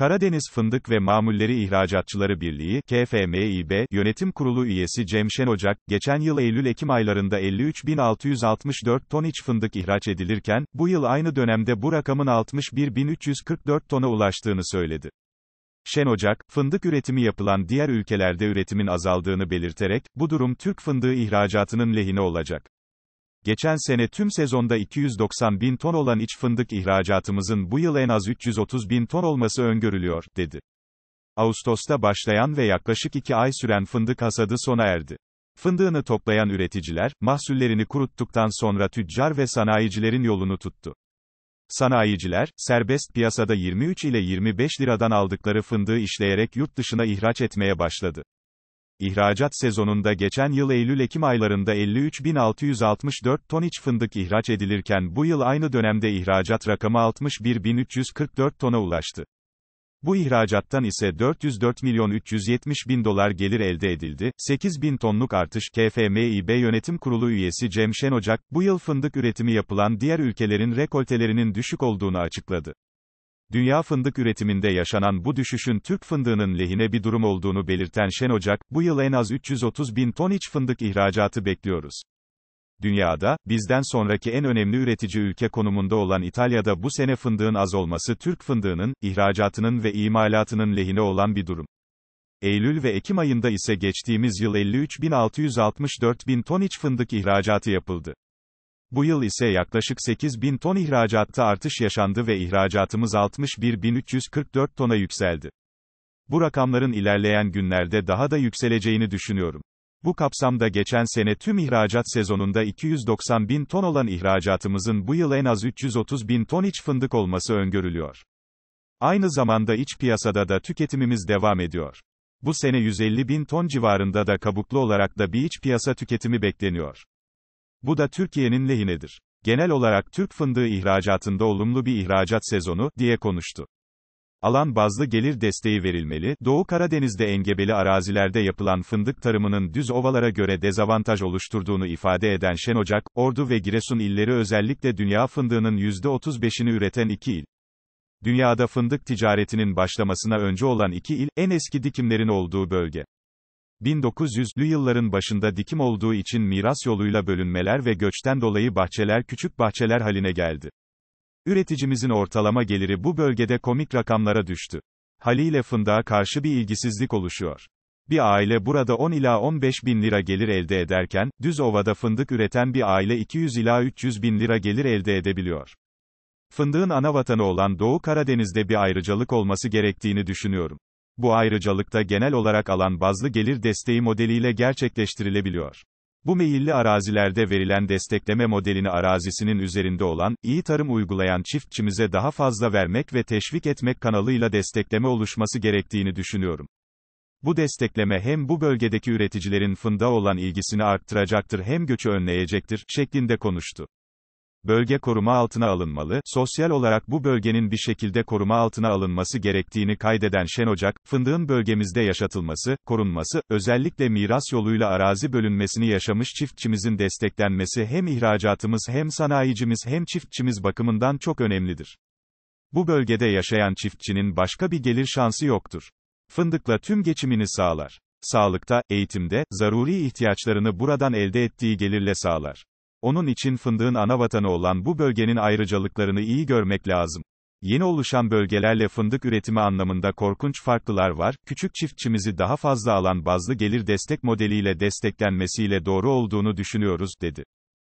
Karadeniz Fındık ve Mamulleri İhracatçıları Birliği KFMİB Yönetim Kurulu üyesi Cem Şen Ocak, geçen yıl Eylül-Ekim aylarında 53.664 ton iç fındık ihraç edilirken, bu yıl aynı dönemde bu rakamın 61.344 tona ulaştığını söyledi. Şen Ocak, fındık üretimi yapılan diğer ülkelerde üretimin azaldığını belirterek, bu durum Türk fındığı ihracatının lehine olacak. Geçen sene tüm sezonda 290 bin ton olan iç fındık ihracatımızın bu yıl en az 330 bin ton olması öngörülüyor, dedi. Ağustos'ta başlayan ve yaklaşık 2 ay süren fındık hasadı sona erdi. Fındığını toplayan üreticiler, mahsullerini kuruttuktan sonra tüccar ve sanayicilerin yolunu tuttu. Sanayiciler, serbest piyasada 23 ile 25 liradan aldıkları fındığı işleyerek yurt dışına ihraç etmeye başladı ihracat sezonunda geçen yıl Eylül-Ekim aylarında 53.664 ton iç fındık ihraç edilirken bu yıl aynı dönemde ihracat rakamı 61.344 tona ulaştı. Bu ihracattan ise 404 milyon 370 bin dolar gelir elde edildi. 8 bin tonluk artış KFMİB Yönetim Kurulu üyesi Cem Şen Ocak, bu yıl fındık üretimi yapılan diğer ülkelerin rekoltelerinin düşük olduğunu açıkladı. Dünya fındık üretiminde yaşanan bu düşüşün Türk fındığının lehine bir durum olduğunu belirten Şen Ocak, bu yıl en az 330 bin ton iç fındık ihracatı bekliyoruz. Dünyada, bizden sonraki en önemli üretici ülke konumunda olan İtalya'da bu sene fındığın az olması Türk fındığının, ihracatının ve imalatının lehine olan bir durum. Eylül ve Ekim ayında ise geçtiğimiz yıl 53.664 bin ton iç fındık ihracatı yapıldı. Bu yıl ise yaklaşık 8 bin ton ihracatta artış yaşandı ve ihracatımız 61.344 tona yükseldi. Bu rakamların ilerleyen günlerde daha da yükseleceğini düşünüyorum. Bu kapsamda geçen sene tüm ihracat sezonunda 290 bin ton olan ihracatımızın bu yıl en az 330 bin ton iç fındık olması öngörülüyor. Aynı zamanda iç piyasada da tüketimimiz devam ediyor. Bu sene 150 bin ton civarında da kabuklu olarak da bir iç piyasa tüketimi bekleniyor. Bu da Türkiye'nin lehinedir. Genel olarak Türk fındığı ihracatında olumlu bir ihracat sezonu, diye konuştu. Alan bazlı gelir desteği verilmeli, Doğu Karadeniz'de engebeli arazilerde yapılan fındık tarımının düz ovalara göre dezavantaj oluşturduğunu ifade eden Şen Ocak, Ordu ve Giresun illeri özellikle dünya fındığının %35'ini üreten iki il. Dünyada fındık ticaretinin başlamasına önce olan iki il, en eski dikimlerin olduğu bölge. 1900'lü yılların başında dikim olduğu için miras yoluyla bölünmeler ve göçten dolayı bahçeler küçük bahçeler haline geldi. Üreticimizin ortalama geliri bu bölgede komik rakamlara düştü. Haliyle fındığa karşı bir ilgisizlik oluşuyor. Bir aile burada 10 ila 15 bin lira gelir elde ederken, düz ovada fındık üreten bir aile 200 ila 300 bin lira gelir elde edebiliyor. Fındığın ana vatanı olan Doğu Karadeniz'de bir ayrıcalık olması gerektiğini düşünüyorum. Bu ayrıcalıkta genel olarak alan bazlı gelir desteği modeliyle gerçekleştirilebiliyor. Bu meyilli arazilerde verilen destekleme modelini arazisinin üzerinde olan, iyi tarım uygulayan çiftçimize daha fazla vermek ve teşvik etmek kanalıyla destekleme oluşması gerektiğini düşünüyorum. Bu destekleme hem bu bölgedeki üreticilerin fında olan ilgisini arttıracaktır hem göçü önleyecektir, şeklinde konuştu bölge koruma altına alınmalı, sosyal olarak bu bölgenin bir şekilde koruma altına alınması gerektiğini kaydeden Şen Ocak, fındığın bölgemizde yaşatılması, korunması, özellikle miras yoluyla arazi bölünmesini yaşamış çiftçimizin desteklenmesi hem ihracatımız hem sanayicimiz hem çiftçimiz bakımından çok önemlidir. Bu bölgede yaşayan çiftçinin başka bir gelir şansı yoktur. Fındıkla tüm geçimini sağlar. Sağlıkta, eğitimde, zaruri ihtiyaçlarını buradan elde ettiği gelirle sağlar. Onun için fındığın ana vatanı olan bu bölgenin ayrıcalıklarını iyi görmek lazım. Yeni oluşan bölgelerle fındık üretimi anlamında korkunç farklılar var. Küçük çiftçimizi daha fazla alan bazlı gelir destek modeliyle desteklenmesiyle doğru olduğunu düşünüyoruz dedi.